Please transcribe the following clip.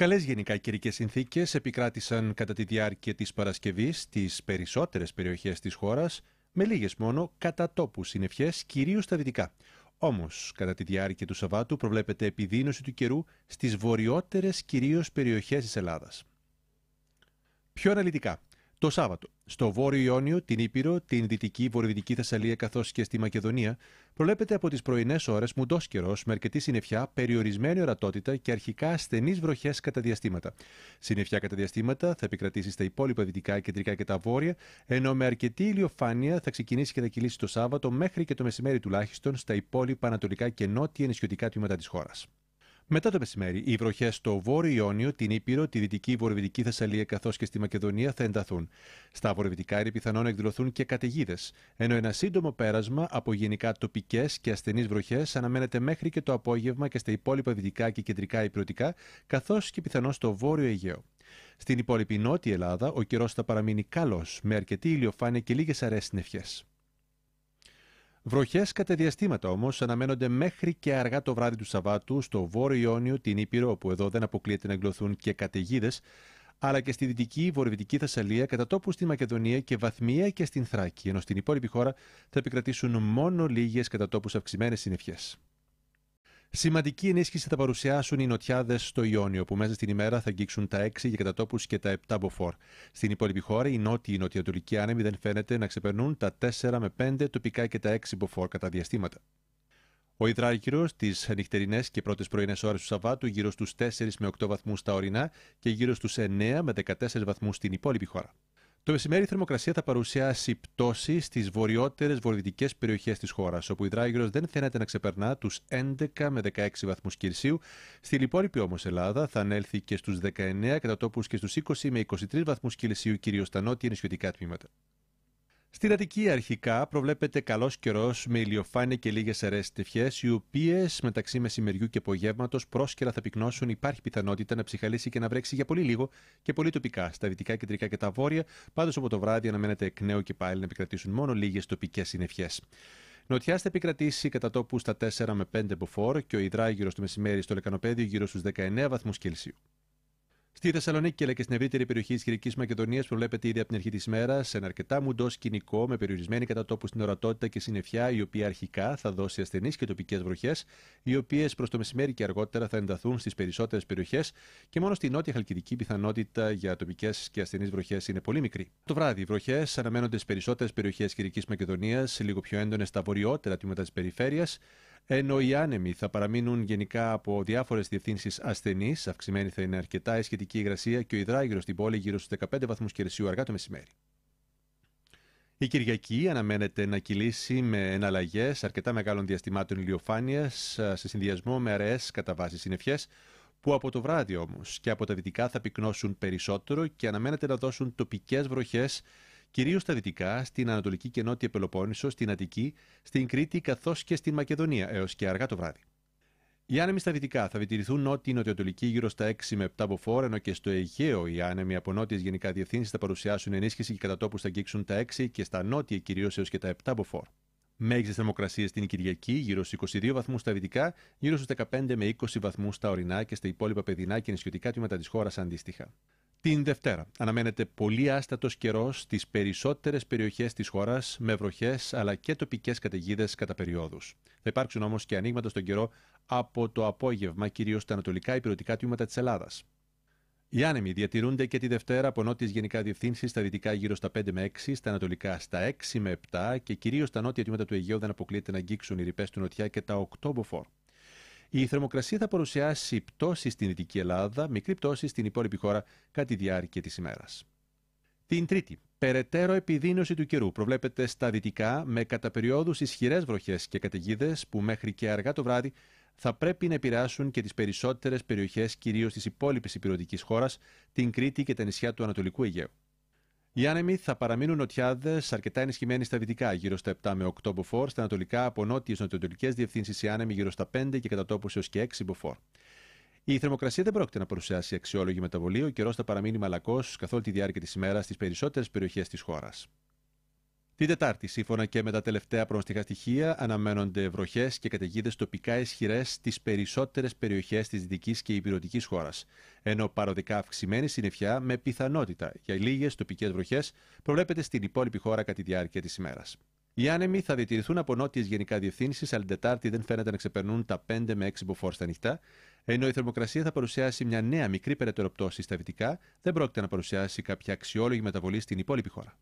Καλές γενικά καιρικές συνθήκες επικράτησαν κατά τη διάρκεια της Παρασκευής στις περισσότερες περιοχές της χώρας, με λίγες μόνο κατά τόπου συννεφιές, κυρίως στα δυτικά. Όμως, κατά τη διάρκεια του Σαββάτου προβλέπεται επιδείνωση του καιρού στις βορειότερες κυρίως περιοχές της Ελλάδας. Πιο αναλυτικά, το Σάββατο, στο Βόρειο Ιόνιο, την Ήπειρο, την Δυτική Βορειοδυτική Θεσσαλία καθώς και στη Μακεδονία, προβλέπεται από τις πρωινές ώρες μουντός καιρός με αρκετή συννεφιά, περιορισμένη ορατότητα και αρχικά ασθενείς βροχές κατά διαστήματα. Συννεφιά κατά διαστήματα θα επικρατήσει στα υπόλοιπα δυτικά, κεντρικά και τα βόρεια, ενώ με αρκετή ηλιοφάνεια θα ξεκινήσει και θα κυλήσει το Σάββατο μέχρι και το μεσημέρι τουλάχιστον στα υπόλοιπα ανατολικά και νότια νησιωτικά τμήματα της χώρας. Μετά το μεσημέρι, οι βροχές στο βόρειο Ιόνιο, την Ήπειρο, τη δυτική βορειοδυτική Θεσσαλία καθώς και στη Μακεδονία θα ενταθούν. Στα βορειοδυτικά είναι πιθανό να εκδηλωθούν και καταιγίδες, ενώ ένα σύντομο πέρασμα από γενικά τοπικές και ασθενείς βροχές αναμένεται μέχρι και το απόγευμα και στα υπόλοιπα δυτικά και κεντρικά υπηρετικά, καθώς και πιθανό στο βόρειο Αιγαίο. Στην υπόλοιπη νότια Ελλάδα, ο καιρός θα παραμείνει καλός, με αρκετή ηλιοφάνεια και λίγες αρέσει Βροχές κατά διαστήματα όμως αναμένονται μέχρι και αργά το βράδυ του Σαββάτου στο βόρειο Ιόνιο, την Ήπειρο, όπου εδώ δεν αποκλείεται να εγκλωθούν και καταιγίδες, αλλά και στη δυτική βορειοδυτική Θεσσαλία, κατά τόπου στη Μακεδονία και βαθμία και στην Θράκη, ενώ στην υπόλοιπη χώρα θα επικρατήσουν μόνο λίγες κατά τόπους αυξημένες συννεφιές. Σημαντική ενίσχυση θα παρουσιάσουν οι νοτιάδες στο Ιόνιο, που μέσα στην ημέρα θα αγγίξουν τα 6 για κατατόπους και τα 7 μποφόρ. Στην υπόλοιπη χώρα, οι νότιοι νοτιοανατολικοί άνεμοι δεν φαίνεται να ξεπερνούν τα 4 με 5, τοπικά και τα 6 μποφόρ κατά διαστήματα. Ο υδράργυρο τις νυχτερινές και πρώτες πρωινές ώρες του Σαββάτου γύρω στους 4 με 8 βαθμούς στα ορεινά και γύρω στους 9 με 14 βαθμούς στην υπόλοιπη χώρα. Το μεσημέρι η θερμοκρασία θα παρουσιάσει πτώση στις βορειότερες βορειοδυτικές περιοχές της χώρας, όπου η Δράγυρος δεν φαίνεται να ξεπερνά τους 11 με 16 βαθμούς Κελσίου. Στη υπόλοιπη όμως Ελλάδα θα ανέλθει και στους 19 κατά τόπους και στους 20 με 23 βαθμούς Κελσίου, κυρίως στα νότια νησιωτικά τμήματα. Στην Αττική αρχικά προβλέπεται καλός καιρός με ηλιοφάνεια και λίγες αιρέ τυχέ, οι οποίες μεταξύ μεσημεριού και απογεύματος πρόσκαιρα θα πυκνώσουν. Υπάρχει πιθανότητα να ψυχαλίσει και να βρέξει για πολύ λίγο και πολύ τοπικά στα δυτικά, κεντρικά και τα βόρεια. Πάντως από το βράδυ αναμένεται εκ νέου και πάλι να επικρατήσουν μόνο λίγες τοπικές συννεφιές. Νοτιά θα επικρατήσει κατά τόπους στα 4 με 5 μποφόρ και ο υδράγυρος το μεσημέρι στο λεκανοπέδιο γύρω στους 19 βαθμούς Κελσίου. Στη Θεσσαλονίκη αλλά και στην ευρύτερη περιοχή της Κυρική Μακεδονίας προβλέπεται ήδη από την αρχή της σε ένα αρκετά μουντό σκηνικό με περιορισμένη κατά τόπου στην ορατότητα και συννεφιά, η οποία αρχικά θα δώσει ασθενείς και τοπικές βροχές, οι οποίες προς το μεσημέρι και αργότερα θα ενταθούν στις περισσότερες περιοχές και μόνο στη νότια χαλκιδική πιθανότητα για τοπικές και ασθενείς βροχές είναι πολύ μικρή. Το βράδυ, οι βροχές αναμένονται στις περισσότερες περιοχές Κυρική Μακεδονίας, λίγο πιο έντονες στα βορειότερα τμήματα της περιφέρειας, ενώ οι άνεμοι θα παραμείνουν γενικά από διάφορες διευθύνσεις ασθενείς, αυξημένη θα είναι αρκετά η σχετική υγρασία και ο υδράγυρος στην πόλη γύρω στους 15 βαθμούς Κελσίου αργά το μεσημέρι. Η Κυριακή αναμένεται να κυλήσει με εναλλαγές αρκετά μεγάλων διαστημάτων ηλιοφάνειας σε συνδυασμό με αραιές καταβάσεις βάση που από το βράδυ όμως και από τα δυτικά θα πυκνώσουν περισσότερο και αναμένεται να δώσουν τοπικές βροχές κυρίως στα δυτικά, στην Ανατολική και Νότια Πελοπόννησο, στην Αττική, στην Κρήτη καθώς και στην Μακεδονία έως και αργά το βράδυ. Οι άνεμοι στα δυτικά θα βιτηρηθούν νότιοι-νοτιοτολικοί γύρω στα 6 με 7 μποφόρ, ενώ και στο Αιγαίο οι άνεμοι από νότιες γενικά διευθύνσεις θα παρουσιάσουν ενίσχυση και κατά τόπους θα αγγίξουν τα 6 και στα νότια κυρίως έως και τα 7 μποφόρ. Μέγιστες θερμοκρασίες την Κυριακή γύρω στους 22 βαθμούς στα βυτικά, γύρω στους 15 με 20 βαθμούς στα ορεινά και στα υπόλοιπα παιδινά και νησιωτικά τμήματα της χώρας αντίστοιχα. Την Δευτέρα αναμένεται πολύ άστατος καιρός στις περισσότερες περιοχές της χώρας με βροχές αλλά και τοπικές καταιγίδες κατά περιόδους. Θα υπάρξουν όμως και ανοίγματα στον καιρό από το απόγευμα, κυρίως στα ανατολικά υπηρετικά τμήματα της Ελλάδας. Οι άνεμοι διατηρούνται και τη Δευτέρα από νότιες γενικά διευθύνσεις στα δυτικά γύρω στα 5 με 6, στα ανατολικά στα 6 με 7 και κυρίως στα νότια τμήματα του Αιγαίου δεν αποκλείεται να αγγίξουν οι ρηπές του νοτιά και τα 8 μποφόρ. Η θερμοκρασία θα παρουσιάσει πτώση στην Δυτική Ελλάδα, μικρή πτώση στην υπόλοιπη χώρα κατά τη διάρκεια της ημέρας. Την Τρίτη, περαιτέρω επιδείνωση του καιρού προβλέπεται στα δυτικά με κατά περιόδους ισχυρές βροχές και καταιγίδες που μέχρι και αργά το βράδυ θα πρέπει να επηρεάσουν και τις περισσότερες περιοχές, κυρίως τη υπόλοιπη υπηρετικής χώρας, την Κρήτη και τα νησιά του Ανατολικού Αιγαίου. Οι άνεμοι θα παραμείνουν νοτιάδες, αρκετά ενισχυμένοι στα δυτικά, γύρω στα 7 με 8 μποφόρ, στα ανατολικά από νότιες νοτιοτολικέ διευθύνσεις οι άνεμοι γύρω στα 5 και κατά τόπους έως και 6 μποφόρ. Η θερμοκρασία δεν πρόκειται να παρουσιάσει αξιόλογη μεταβολή, ο καιρός θα παραμείνει μαλακός καθ' όλη τη διάρκεια της ημέρας στις περισσότερες περιοχές της χώρας. Την Τετάρτη, σύμφωνα και με τα τελευταία προνοστικά στοιχεία, αναμένονται βροχές και καταιγίδες τοπικά ισχυρές στις περισσότερες περιοχές της δυτικής και υπηρετικής χώρας. Ενώ παροδικά αυξημένη συννεφιά με πιθανότητα για λίγες τοπικές βροχές προβλέπεται στην υπόλοιπη χώρα κατά τη διάρκεια της ημέρας. Οι άνεμοι θα διατηρηθούν από νότιες γενικά διευθύνσεις, αλλά την Τετάρτη δεν φαίνεται να ξεπερνούν τα 5 με 6 μποφόρ στα νυχτά, ενώ η θερμοκρασία θα παρουσιάσει μια νέα μικρή περαιτέρω πτώση στα δυτικά, δεν πρόκειται να παρουσιάσει κάποια αξιόλογη μεταβολή στην υπόλοιπη χώρα.